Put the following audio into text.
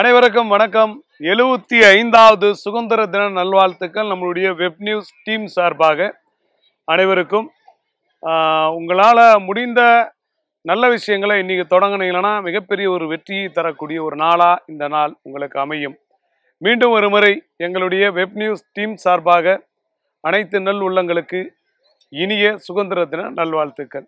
அனைவருக்கும் வணக்கம் எழுபத்தி ஐந்தாவது சுதந்திர தின நல்வாழ்த்துக்கள் நம்மளுடைய வெப் நியூஸ் டீம் சார்பாக அனைவருக்கும் உங்களால் முடிந்த நல்ல விஷயங்களை இன்றைக்கி தொடங்கினீங்களா மிகப்பெரிய ஒரு வெற்றியை தரக்கூடிய ஒரு நாளாக இந்த நாள் உங்களுக்கு அமையும் மீண்டும் ஒரு முறை எங்களுடைய வெப் நியூஸ் டீம் சார்பாக அனைத்து நல் உள்ளங்களுக்கு இனிய சுதந்திர தின நல்வாழ்த்துக்கள்